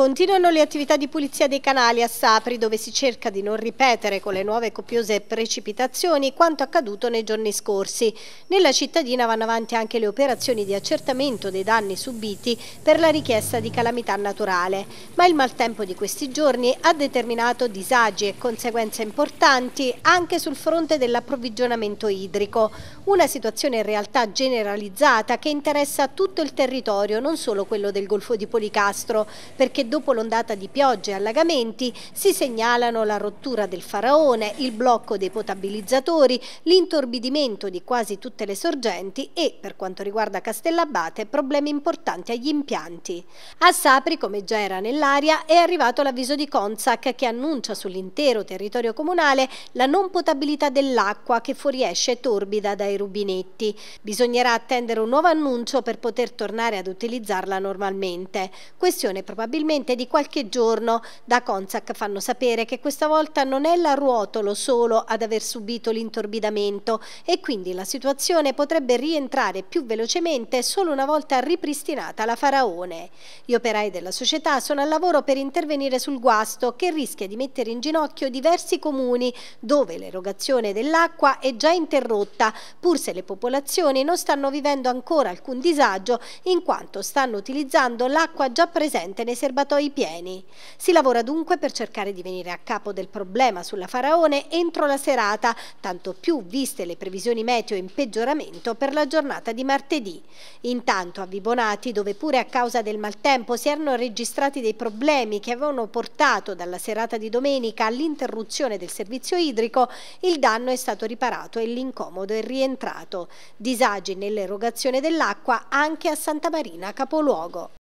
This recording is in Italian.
Continuano le attività di pulizia dei canali a Sapri dove si cerca di non ripetere con le nuove copiose precipitazioni quanto accaduto nei giorni scorsi. Nella cittadina vanno avanti anche le operazioni di accertamento dei danni subiti per la richiesta di calamità naturale, ma il maltempo di questi giorni ha determinato disagi e conseguenze importanti anche sul fronte dell'approvvigionamento idrico, una situazione in realtà generalizzata che interessa tutto il territorio, non solo quello del Golfo di Policastro, perché dopo l'ondata di piogge e allagamenti si segnalano la rottura del faraone, il blocco dei potabilizzatori, l'intorbidimento di quasi tutte le sorgenti e, per quanto riguarda Castellabate, problemi importanti agli impianti. A Sapri, come già era nell'aria, è arrivato l'avviso di Consac che annuncia sull'intero territorio comunale la non potabilità dell'acqua che fuoriesce torbida dai rubinetti. Bisognerà attendere un nuovo annuncio per poter tornare ad utilizzarla normalmente. Questione probabilmente Finalmente di qualche giorno da Consac fanno sapere che questa volta non è la Ruotolo solo ad aver subito l'intorbidamento e quindi la situazione potrebbe rientrare più velocemente solo una volta ripristinata la Faraone. Gli operai della società sono al lavoro per intervenire sul guasto che rischia di mettere in ginocchio diversi comuni dove l'erogazione dell'acqua è già interrotta, pur se le popolazioni non stanno vivendo ancora alcun disagio in quanto stanno utilizzando l'acqua già presente nei serbatoi serbatoi pieni. Si lavora dunque per cercare di venire a capo del problema sulla Faraone entro la serata, tanto più viste le previsioni meteo in peggioramento per la giornata di martedì. Intanto a Vibonati, dove pure a causa del maltempo si erano registrati dei problemi che avevano portato dalla serata di domenica all'interruzione del servizio idrico, il danno è stato riparato e l'incomodo è rientrato. Disagi nell'erogazione dell'acqua anche a Santa Marina Capoluogo.